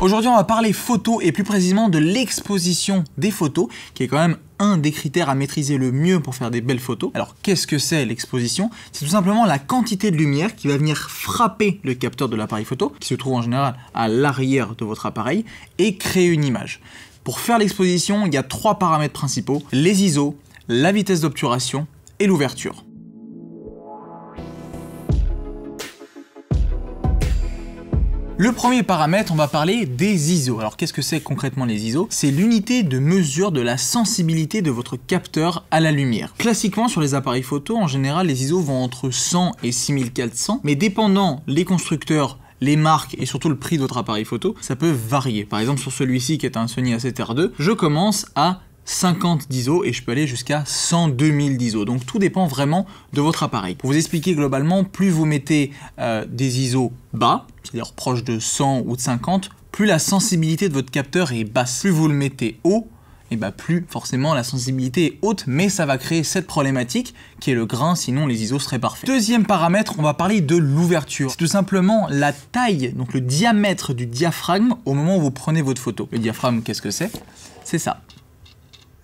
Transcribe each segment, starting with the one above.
Aujourd'hui, on va parler photo et plus précisément de l'exposition des photos, qui est quand même un des critères à maîtriser le mieux pour faire des belles photos. Alors, qu'est-ce que c'est l'exposition C'est tout simplement la quantité de lumière qui va venir frapper le capteur de l'appareil photo, qui se trouve en général à l'arrière de votre appareil, et créer une image. Pour faire l'exposition, il y a trois paramètres principaux, les ISO, la vitesse d'obturation et l'ouverture. Le premier paramètre, on va parler des ISO. Alors qu'est-ce que c'est concrètement les ISO C'est l'unité de mesure de la sensibilité de votre capteur à la lumière. Classiquement sur les appareils photo, en général les ISO vont entre 100 et 6400, mais dépendant les constructeurs les marques et surtout le prix de votre appareil photo, ça peut varier. Par exemple, sur celui-ci qui est un Sony A7R2, je commence à 50 d'ISO et je peux aller jusqu'à 102 000 d'ISO. Donc tout dépend vraiment de votre appareil. Pour vous expliquer globalement, plus vous mettez euh, des ISO bas, c'est-à-dire proche de 100 ou de 50, plus la sensibilité de votre capteur est basse. Plus vous le mettez haut, et eh bah ben, plus forcément la sensibilité est haute, mais ça va créer cette problématique qui est le grain, sinon les ISO seraient parfaits. Deuxième paramètre, on va parler de l'ouverture. C'est tout simplement la taille, donc le diamètre du diaphragme au moment où vous prenez votre photo. Le diaphragme, qu'est-ce que c'est C'est ça.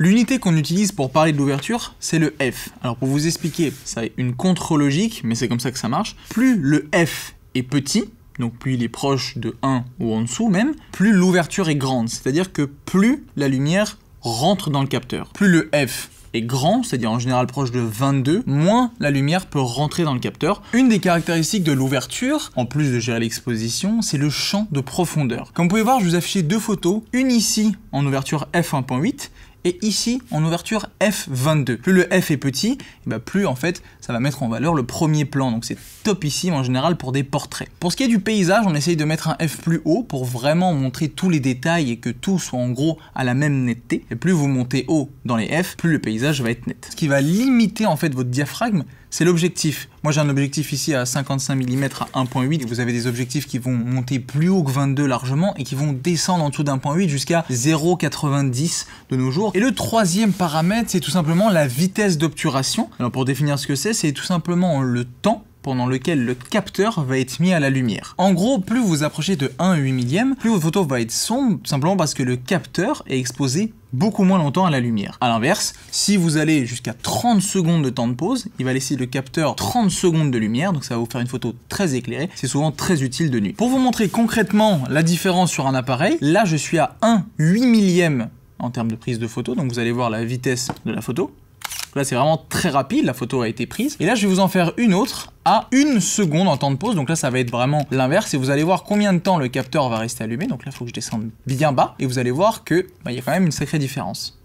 L'unité qu'on utilise pour parler de l'ouverture, c'est le F. Alors pour vous expliquer, ça est une contre-logique, mais c'est comme ça que ça marche. Plus le F est petit, donc plus il est proche de 1 ou en dessous même, plus l'ouverture est grande, c'est-à-dire que plus la lumière rentre dans le capteur. Plus le F est grand, c'est-à-dire en général proche de 22, moins la lumière peut rentrer dans le capteur. Une des caractéristiques de l'ouverture, en plus de gérer l'exposition, c'est le champ de profondeur. Comme vous pouvez voir, je vous affiche deux photos, une ici en ouverture f1.8 et ici en ouverture F22. Plus le F est petit, eh ben, plus en fait ça va mettre en valeur le premier plan, donc c'est topissime en général pour des portraits. Pour ce qui est du paysage, on essaye de mettre un F plus haut pour vraiment montrer tous les détails et que tout soit en gros à la même netteté. Et plus vous montez haut dans les F, plus le paysage va être net. Ce qui va limiter en fait votre diaphragme, c'est l'objectif. Moi, j'ai un objectif ici à 55 mm à 1.8. Vous avez des objectifs qui vont monter plus haut que 22 largement et qui vont descendre en dessous d'1.8 jusqu'à 0,90 de nos jours. Et le troisième paramètre, c'est tout simplement la vitesse d'obturation. Alors pour définir ce que c'est, c'est tout simplement le temps pendant lequel le capteur va être mis à la lumière. En gros, plus vous approchez de 1 8 millième, plus votre photo va être sombre, simplement parce que le capteur est exposé beaucoup moins longtemps à la lumière. A l'inverse, si vous allez jusqu'à 30 secondes de temps de pause, il va laisser le capteur 30 secondes de lumière, donc ça va vous faire une photo très éclairée, c'est souvent très utile de nuit. Pour vous montrer concrètement la différence sur un appareil, là je suis à 1 8 millième en termes de prise de photo, donc vous allez voir la vitesse de la photo. Là, c'est vraiment très rapide, la photo a été prise. Et là, je vais vous en faire une autre à une seconde en temps de pause. Donc là, ça va être vraiment l'inverse. Et vous allez voir combien de temps le capteur va rester allumé. Donc là, il faut que je descende bien bas. Et vous allez voir que bah, y a quand même une sacrée différence.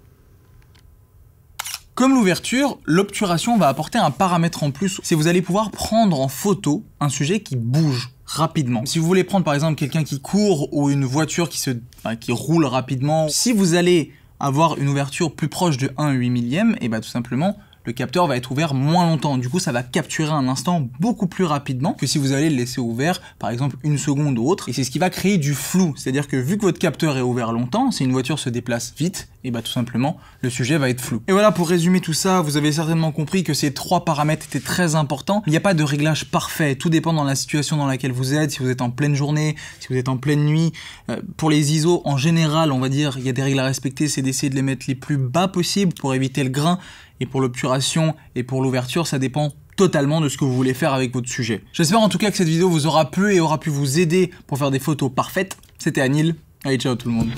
Comme l'ouverture, l'obturation va apporter un paramètre en plus. C'est vous allez pouvoir prendre en photo un sujet qui bouge rapidement. Si vous voulez prendre par exemple quelqu'un qui court ou une voiture qui se, bah, qui roule rapidement, si vous allez avoir une ouverture plus proche de 1 8 millième, et bah tout simplement le capteur va être ouvert moins longtemps. Du coup, ça va capturer un instant beaucoup plus rapidement que si vous allez le laisser ouvert, par exemple, une seconde ou autre. Et c'est ce qui va créer du flou. C'est-à-dire que vu que votre capteur est ouvert longtemps, si une voiture se déplace vite, et eh bah ben, tout simplement, le sujet va être flou. Et voilà, pour résumer tout ça, vous avez certainement compris que ces trois paramètres étaient très importants. Il n'y a pas de réglage parfait. Tout dépend dans la situation dans laquelle vous êtes, si vous êtes en pleine journée, si vous êtes en pleine nuit. Euh, pour les ISO, en général, on va dire, il y a des règles à respecter, c'est d'essayer de les mettre les plus bas possibles pour éviter le grain et pour l'obturation et pour l'ouverture, ça dépend totalement de ce que vous voulez faire avec votre sujet. J'espère en tout cas que cette vidéo vous aura plu et aura pu vous aider pour faire des photos parfaites. C'était Anil, allez ciao tout le monde.